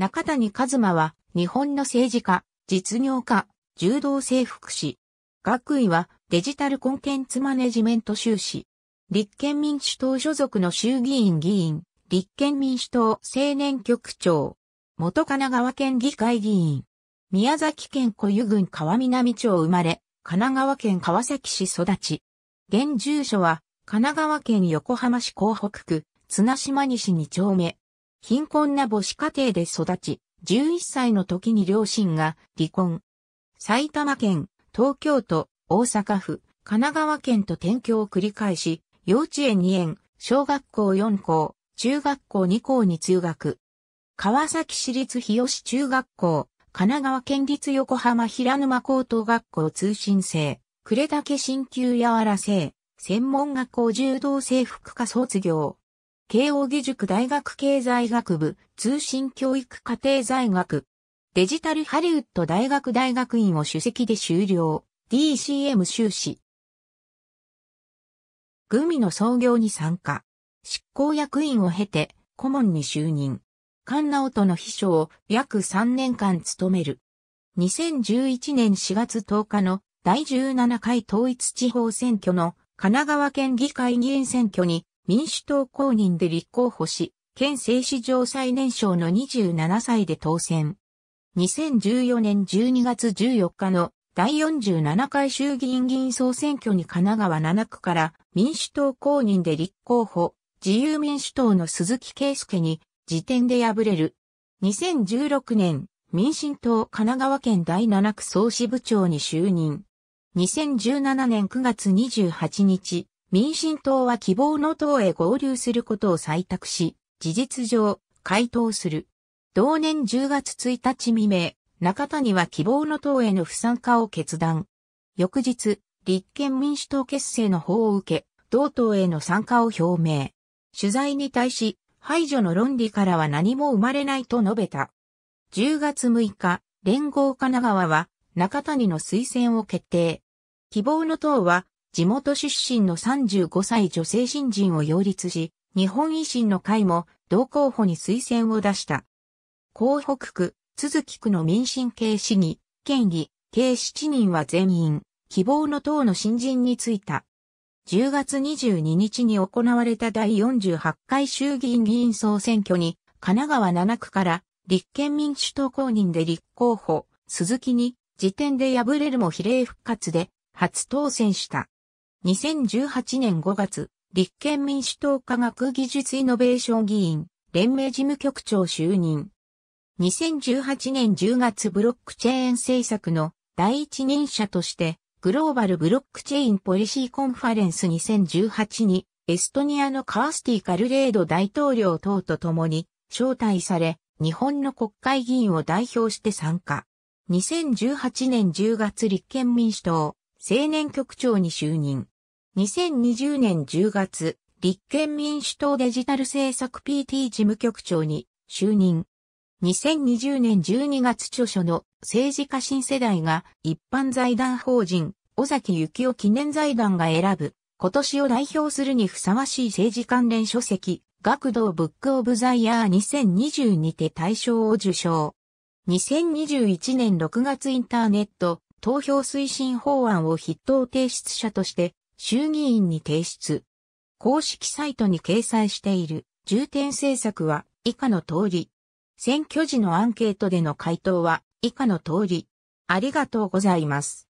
中谷一馬は、日本の政治家、実業家、柔道征服師。学位は、デジタルコンテンツマネジメント修士。立憲民主党所属の衆議院議員、立憲民主党青年局長。元神奈川県議会議員。宮崎県小湯郡川南町生まれ、神奈川県川崎市育ち。現住所は、神奈川県横浜市港北区、綱島西2丁目。貧困な母子家庭で育ち、11歳の時に両親が離婚。埼玉県、東京都、大阪府、神奈川県と転居を繰り返し、幼稚園2園、小学校4校、中学校2校に通学。川崎市立日吉中学校、神奈川県立横浜平沼高等学校通信制、呉竹新旧やわら生、専門学校柔道制服科卒業。慶應義塾大学経済学部、通信教育家庭在学、デジタルハリウッド大学大学院を主席で修了、DCM 修士。グミの創業に参加、執行役員を経て、顧問に就任。菅直人の秘書を約3年間務める。2011年4月10日の第17回統一地方選挙の神奈川県議会議員選挙に民主党公認で立候補し、県政史上最年少の27歳で当選。2014年12月14日の第47回衆議院議員総選挙に神奈川7区から民主党公認で立候補、自由民主党の鈴木圭介に辞典で敗れる。2016年、民進党神奈川県第7区総支部長に就任。2017年9月28日、民進党は希望の党へ合流することを採択し、事実上、回答する。同年10月1日未明、中谷は希望の党への不参加を決断。翌日、立憲民主党結成の法を受け、同党への参加を表明。取材に対し、排除の論理からは何も生まれないと述べた。10月6日、連合神奈川は中谷の推薦を決定。希望の党は地元出身の35歳女性新人を擁立し、日本維新の会も同候補に推薦を出した。江北区、都筑区の民進系市議、県議、計7人は全員、希望の党の新人についた。10月22日に行われた第48回衆議院議員総選挙に、神奈川7区から立憲民主党公認で立候補、鈴木に、時点で敗れるも比例復活で初当選した。2018年5月、立憲民主党科学技術イノベーション議員、連盟事務局長就任。2018年10月ブロックチェーン政策の第一人者として、グローバルブロックチェーンポリシーコンファレンス2018に、エストニアのカースティ・カルレード大統領等と共に招待され、日本の国会議員を代表して参加。2018年10月立憲民主党、青年局長に就任。2020年10月、立憲民主党デジタル政策 PT 事務局長に就任。2020年12月著書の政治家新世代が一般財団法人尾崎幸夫記念財団が選ぶ今年を代表するにふさわしい政治関連書籍学童ブックオブザイヤー2020にて大賞を受賞。2021年6月インターネット投票推進法案を筆頭提出者として衆議院に提出。公式サイトに掲載している重点政策は以下の通り。選挙時のアンケートでの回答は以下の通り。ありがとうございます。